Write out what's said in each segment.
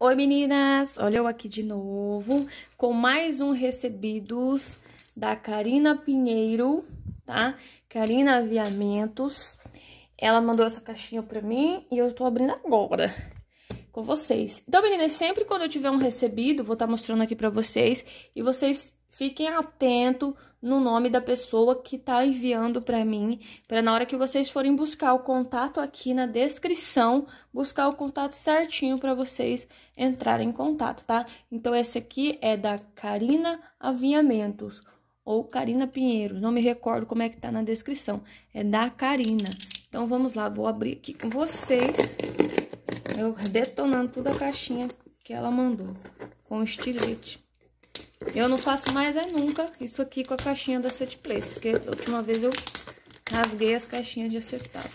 Oi meninas, olha eu aqui de novo com mais um recebidos da Karina Pinheiro, tá? Karina Aviamentos. Ela mandou essa caixinha pra mim e eu tô abrindo agora com vocês. Então meninas, sempre quando eu tiver um recebido, vou estar tá mostrando aqui pra vocês e vocês fiquem atentos no nome da pessoa que está enviando para mim, para na hora que vocês forem buscar o contato aqui na descrição, buscar o contato certinho para vocês entrarem em contato, tá? Então essa aqui é da Karina Aviamentos ou Karina Pinheiro, não me recordo como é que tá na descrição. É da Karina. Então vamos lá, vou abrir aqui com vocês. Eu detonando toda a caixinha que ela mandou com estilete. Eu não faço mais é nunca isso aqui com a caixinha da Set Place, porque a última vez eu rasguei as caixinhas de acetato,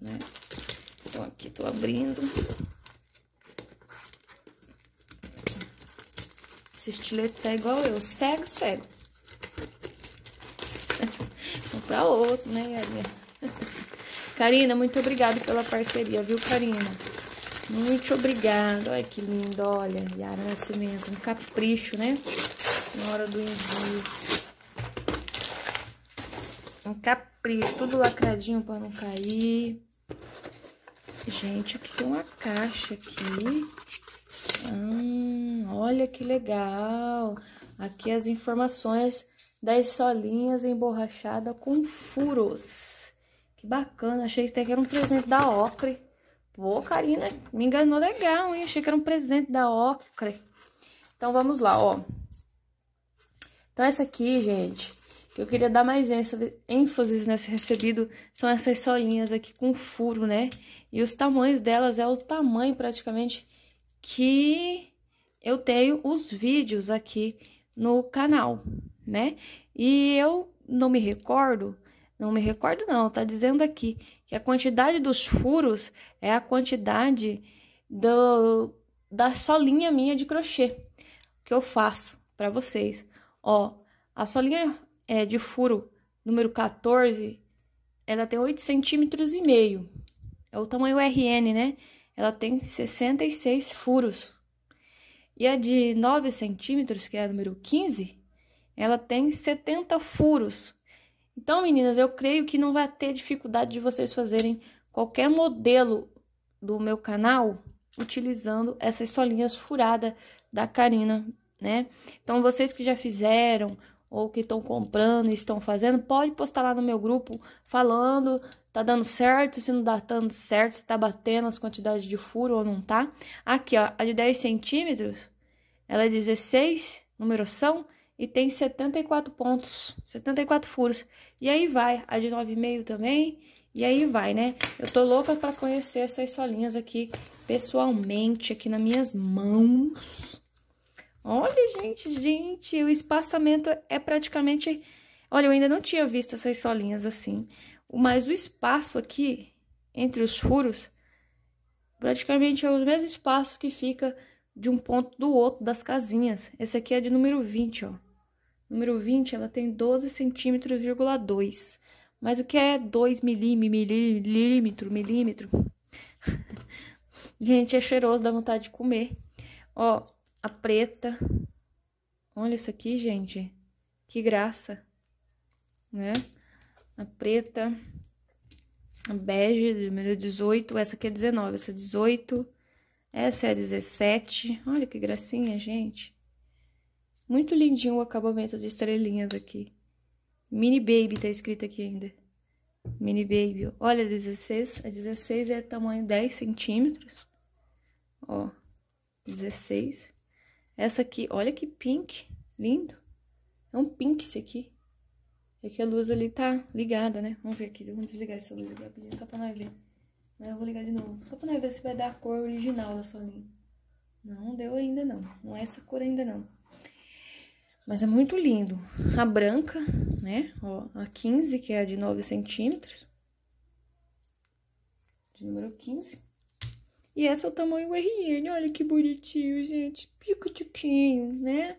né? Então, aqui tô abrindo. Esse estilete tá igual eu, cego, cego. Comprar outro, né, Karina, muito obrigada pela parceria, viu, Karina? Muito obrigada. Olha que lindo, olha. Yara Nascimento, um capricho, né? Na hora do envio. Um capricho, tudo lacradinho para não cair. Gente, aqui tem uma caixa aqui. Hum, olha que legal. Aqui as informações das solinhas emborrachadas com furos. Que bacana, achei até que era um presente da Ocre. Pô, Karina, me enganou legal, hein? Achei que era um presente da Ocre. Então, vamos lá, ó. Então, essa aqui, gente, que eu queria dar mais ênfase nesse recebido, são essas solinhas aqui com furo, né? E os tamanhos delas é o tamanho, praticamente, que eu tenho os vídeos aqui no canal, né? E eu não me recordo não me recordo, não. Está dizendo aqui que a quantidade dos furos é a quantidade do, da solinha minha de crochê que eu faço para vocês. Ó, a solinha é, de furo número 14, ela tem 8 centímetros e meio. É o tamanho RN, né? Ela tem 66 furos. E a de 9 centímetros, que é a número 15, ela tem 70 furos. Então, meninas, eu creio que não vai ter dificuldade de vocês fazerem qualquer modelo do meu canal utilizando essas solinhas furadas da Karina, né? Então, vocês que já fizeram ou que estão comprando e estão fazendo, pode postar lá no meu grupo falando, tá dando certo, se não tá dando certo, se tá batendo as quantidades de furo ou não tá. Aqui, ó, a de 10 centímetros, ela é 16, numeração, e tem 74 pontos, 74 furos. E aí vai, a de 9,5 também, e aí vai, né? Eu tô louca pra conhecer essas solinhas aqui pessoalmente, aqui nas minhas mãos. Olha, gente, gente, o espaçamento é praticamente... Olha, eu ainda não tinha visto essas solinhas assim, mas o espaço aqui, entre os furos, praticamente é o mesmo espaço que fica de um ponto do outro das casinhas. Esse aqui é de número 20, ó. Número 20, ela tem 12 centímetros, 2. Mas o que é 2 milímetro, milímetro, milímetro? Gente, é cheiroso, dá vontade de comer. Ó, a preta. Olha isso aqui, gente. Que graça, né? A preta, a bege, número 18. Essa aqui é 19, essa é 18. Essa é a 17. Olha que gracinha, gente. Muito lindinho o acabamento de estrelinhas aqui. Mini Baby tá escrito aqui ainda. Mini Baby. Olha, 16. A 16 é tamanho 10 centímetros. Ó, 16. Essa aqui, olha que pink. Lindo. É um pink esse aqui. É que a luz ali tá ligada, né? Vamos ver aqui. Vamos desligar essa luz aqui rapidinho, só pra nós ver. Mas eu vou ligar de novo. Só pra nós ver se vai dar a cor original da sua linha. Não deu ainda, não. Não é essa cor ainda, não. Mas é muito lindo. A branca, né? Ó, a 15, que é a de 9 centímetros. De número 15. E essa é o tamanho RN. Olha que bonitinho, gente. Picotiquinho, né?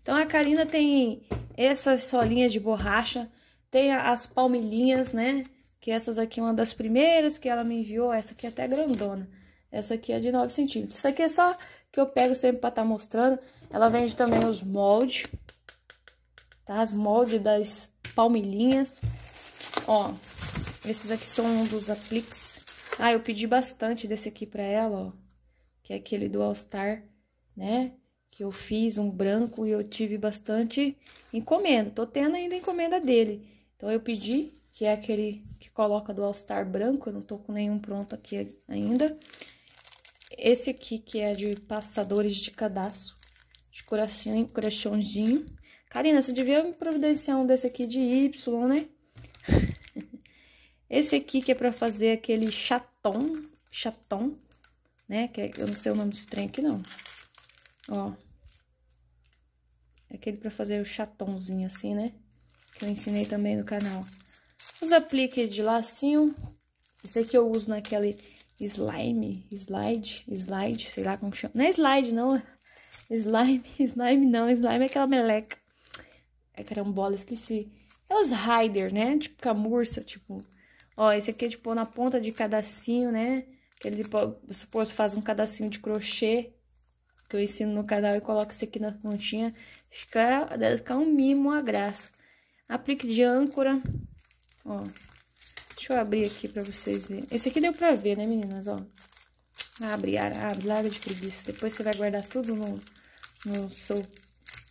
Então, a Karina tem essas solinhas de borracha. Tem as palmilhinhas, né? Que essas aqui é uma das primeiras que ela me enviou. Essa aqui é até grandona. Essa aqui é de 9 centímetros. Isso aqui é só que eu pego sempre para estar tá mostrando. Ela vende também os moldes, tá? As moldes das palmilhinhas. Ó, esses aqui são um dos apliques. Ah, eu pedi bastante desse aqui pra ela, ó. Que é aquele do All Star, né? Que eu fiz um branco e eu tive bastante encomenda. Tô tendo ainda encomenda dele. Então, eu pedi, que é aquele que coloca do All Star branco. Eu não tô com nenhum pronto aqui ainda. Esse aqui, que é de passadores de cadastro. De coração, coraçãozinho. Karina, você devia me providenciar um desse aqui de Y, né? Esse aqui que é pra fazer aquele chatom, chatom, né? Que é, eu não sei o nome desse trem aqui, não. Ó. É aquele pra fazer o chatomzinho assim, né? Que eu ensinei também no canal. Os apliques de lacinho. Esse aqui eu uso naquele slime, slide, slide, sei lá como chama. Não é slide, não. Slime, slime não. Slime é aquela meleca. É carambola, esqueci. Elas rider, né? Tipo camurça, tipo. Ó, esse aqui é tipo na ponta de cadacinho, né? Que ele, supor, faz um cadacinho de crochê, que eu ensino no canal, e coloca isso aqui na pontinha. Fica, deve ficar um mimo, uma graça. Aplique de âncora. Ó. Deixa eu abrir aqui pra vocês verem. Esse aqui deu pra ver, né, meninas? Ó. Abre, abre, larga de preguiça. Depois você vai guardar tudo no, no seu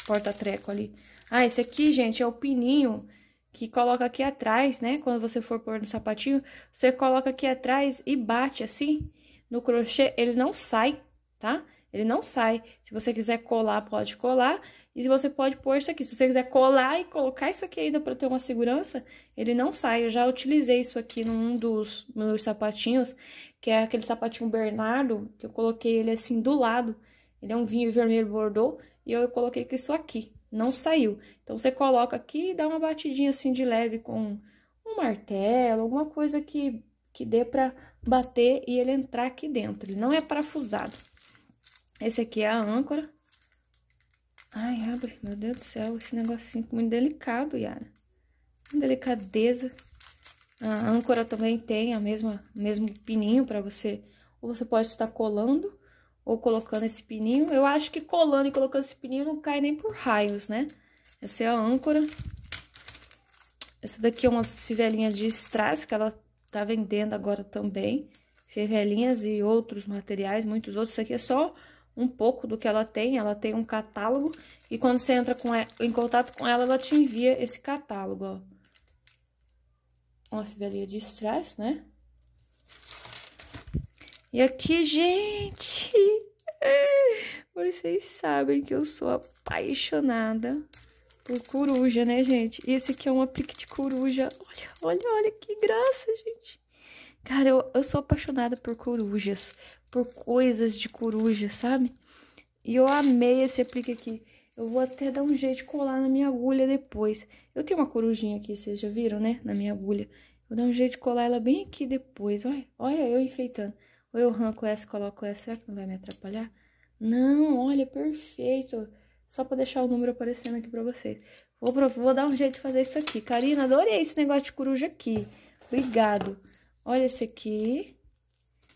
porta-treco ali. Ah, esse aqui, gente, é o pininho que coloca aqui atrás, né? Quando você for pôr no sapatinho, você coloca aqui atrás e bate assim no crochê, ele não sai, tá? Ele não sai. Se você quiser colar, pode colar. E você pode pôr isso aqui. Se você quiser colar e colocar isso aqui ainda para ter uma segurança, ele não sai. Eu já utilizei isso aqui num dos meus sapatinhos, que é aquele sapatinho Bernardo, que eu coloquei ele assim do lado. Ele é um vinho vermelho bordô e eu coloquei isso aqui, não saiu. Então, você coloca aqui e dá uma batidinha assim de leve com um martelo, alguma coisa que, que dê para bater e ele entrar aqui dentro. Ele não é parafusado. Esse aqui é a âncora. Ai, abre, meu Deus do céu, esse negocinho muito delicado, Yara. Uma delicadeza. A âncora também tem a mesma mesmo pininho para você, ou você pode estar colando ou colocando esse pininho. Eu acho que colando e colocando esse pininho não cai nem por raios, né? Essa é a âncora. Essa daqui é uma fivelinha de strass que ela tá vendendo agora também. Fivelinhas e outros materiais, muitos outros. Isso aqui é só um pouco do que ela tem. Ela tem um catálogo e quando você entra com ela, em contato com ela, ela te envia esse catálogo, ó. Uma fivelinha de strass, né? E aqui, gente, vocês sabem que eu sou apaixonada por coruja, né, gente? E esse aqui é um aplique de coruja. Olha, olha, olha que graça, gente. Cara, eu, eu sou apaixonada por corujas, por coisas de coruja, sabe? E eu amei esse aplique aqui. Eu vou até dar um jeito de colar na minha agulha depois. Eu tenho uma corujinha aqui, vocês já viram, né? Na minha agulha. Vou dar um jeito de colar ela bem aqui depois. Olha, olha eu enfeitando. Ou eu arranco essa e coloco essa, será que não vai me atrapalhar? Não, olha, perfeito. Só pra deixar o número aparecendo aqui pra vocês. Vou, vou dar um jeito de fazer isso aqui. Karina, adorei esse negócio de coruja aqui. Obrigado. Olha esse aqui.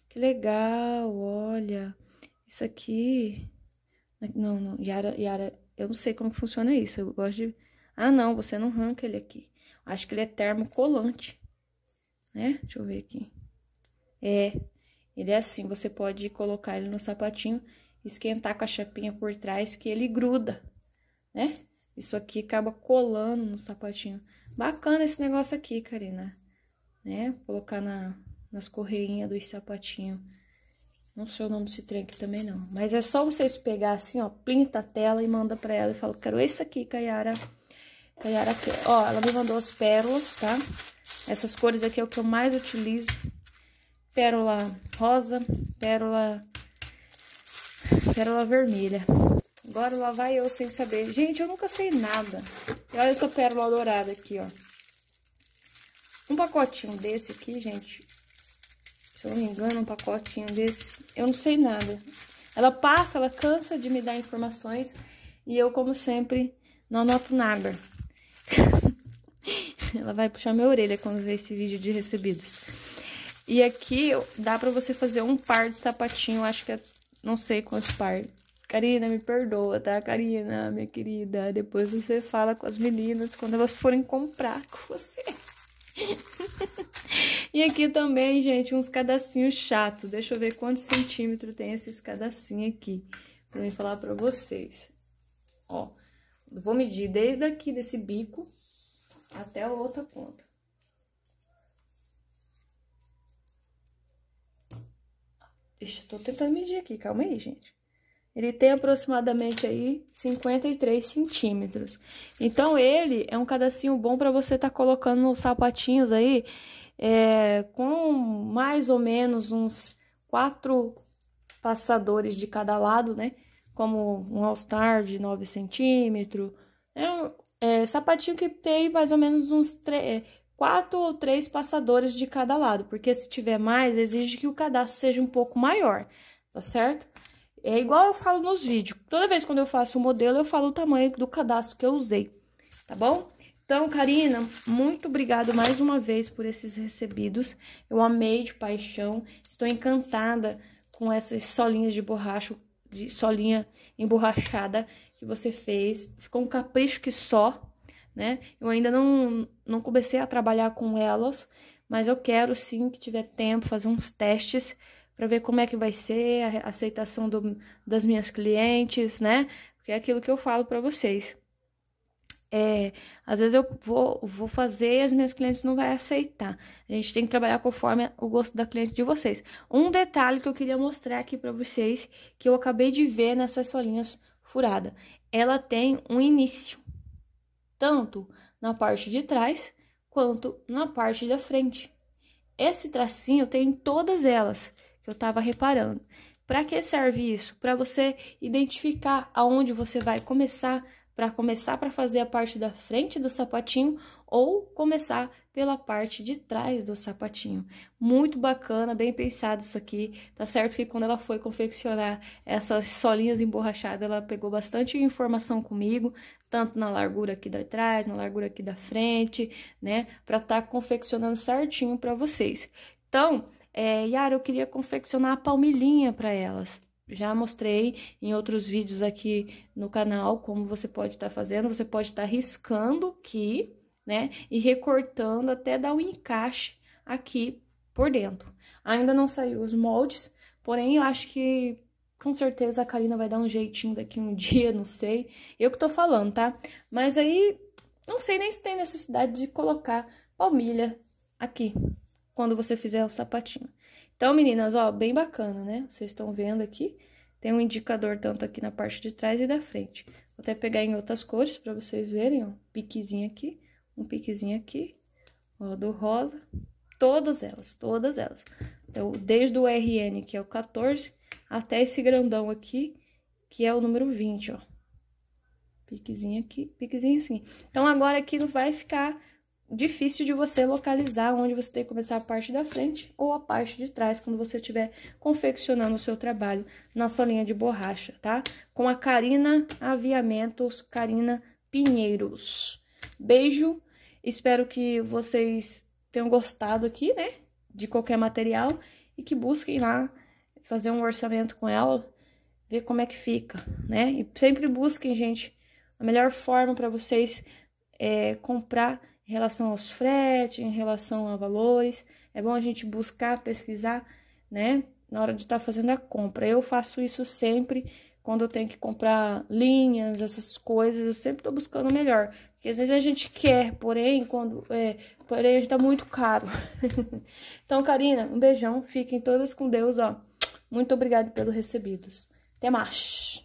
Que legal, olha. Isso aqui... Não, não, Yara, Yara, eu não sei como funciona isso. Eu gosto de... Ah, não, você não arranca ele aqui. Acho que ele é termocolante, né? Deixa eu ver aqui. É, ele é assim, você pode colocar ele no sapatinho, esquentar com a chapinha por trás que ele gruda, né? Isso aqui acaba colando no sapatinho. Bacana esse negócio aqui, Karina, né? Colocar na, nas correinhas dos sapatinhos. Não sei o nome desse trem aqui também, não. Mas é só vocês pegar assim, ó, printa a tela e manda pra ela. E fala, quero esse aqui, Kayara. Kayara quer. Ó, ela me mandou as pérolas, tá? Essas cores aqui é o que eu mais utilizo pérola rosa, pérola pérola vermelha. Agora lá vai eu sem saber. Gente, eu nunca sei nada. E olha essa pérola dourada aqui, ó. Um pacotinho desse aqui, gente. Se eu não me engano, um pacotinho desse. Eu não sei nada. Ela passa, ela cansa de me dar informações. E eu, como sempre, não anoto nada. ela vai puxar minha orelha quando ver esse vídeo de recebidos. E aqui dá pra você fazer um par de sapatinho, acho que é, não sei quantos par. Karina, me perdoa, tá? Karina, minha querida, depois você fala com as meninas quando elas forem comprar com você. e aqui também, gente, uns cadacinhos chato. Deixa eu ver quantos centímetros tem esses cadacinhos aqui, pra eu falar pra vocês. Ó, vou medir desde aqui desse bico até a outra ponta. Estou tentando medir aqui, calma aí, gente. Ele tem aproximadamente aí 53 centímetros. Então, ele é um cadacinho bom para você estar tá colocando nos sapatinhos aí, é, com mais ou menos uns quatro passadores de cada lado, né? Como um All-Star de 9 centímetros. É né? um é, sapatinho que tem mais ou menos uns três quatro ou três passadores de cada lado, porque se tiver mais, exige que o cadastro seja um pouco maior, tá certo? É igual eu falo nos vídeos, toda vez quando eu faço o um modelo, eu falo o tamanho do cadastro que eu usei, tá bom? Então, Karina, muito obrigado mais uma vez por esses recebidos. Eu amei de paixão, estou encantada com essas solinhas de borracha, de solinha emborrachada que você fez. Ficou um capricho que só, né? Eu ainda não, não comecei a trabalhar com elas, mas eu quero sim, que tiver tempo, fazer uns testes para ver como é que vai ser a aceitação do, das minhas clientes, né? Porque é aquilo que eu falo para vocês. É, às vezes eu vou, vou fazer e as minhas clientes não vai aceitar. A gente tem que trabalhar conforme o gosto da cliente de vocês. Um detalhe que eu queria mostrar aqui para vocês, que eu acabei de ver nessas solinhas furada. Ela tem um início tanto na parte de trás quanto na parte da frente. Esse tracinho tem em todas elas, que eu estava reparando. Para que serve isso? Para você identificar aonde você vai começar, para começar para fazer a parte da frente do sapatinho ou começar pela parte de trás do sapatinho. Muito bacana, bem pensado isso aqui. Tá certo que quando ela foi confeccionar essas solinhas emborrachadas, ela pegou bastante informação comigo, tanto na largura aqui da trás, na largura aqui da frente, né? Para estar tá confeccionando certinho para vocês. Então, é, Yara, eu queria confeccionar a palmilhinha para elas. Já mostrei em outros vídeos aqui no canal como você pode estar tá fazendo. Você pode estar tá riscando aqui, né? E recortando até dar um encaixe aqui por dentro. Ainda não saiu os moldes, porém eu acho que com certeza a Karina vai dar um jeitinho daqui um dia, não sei. Eu que tô falando, tá? Mas aí, não sei nem se tem necessidade de colocar palmilha aqui, quando você fizer o sapatinho. Então, meninas, ó, bem bacana, né? Vocês estão vendo aqui. Tem um indicador tanto aqui na parte de trás e da frente. Vou até pegar em outras cores para vocês verem, ó. Piquezinho aqui, um piquezinho aqui, ó, do rosa. Todas elas, todas elas. Então, desde o RN, que é o 14, até esse grandão aqui, que é o número 20, ó. Piquezinho aqui, piquezinho assim. Então, agora aqui não vai ficar difícil de você localizar onde você tem que começar a parte da frente ou a parte de trás quando você estiver confeccionando o seu trabalho na solinha de borracha, tá? Com a Carina Aviamentos, Carina Pinheiros. Beijo, espero que vocês tenham gostado aqui, né? De qualquer material e que busquem lá fazer um orçamento com ela, ver como é que fica, né? E sempre busquem, gente, a melhor forma para vocês é, comprar em relação aos frete, em relação a valores. É bom a gente buscar, pesquisar, né? Na hora de estar tá fazendo a compra. Eu faço isso sempre quando eu tenho que comprar linhas, essas coisas, eu sempre tô buscando o melhor. Porque às vezes a gente quer, porém, quando é, porém, a gente tá muito caro. então, Karina, um beijão, fiquem todas com Deus, ó. Muito obrigado pelos recebidos. Até mais!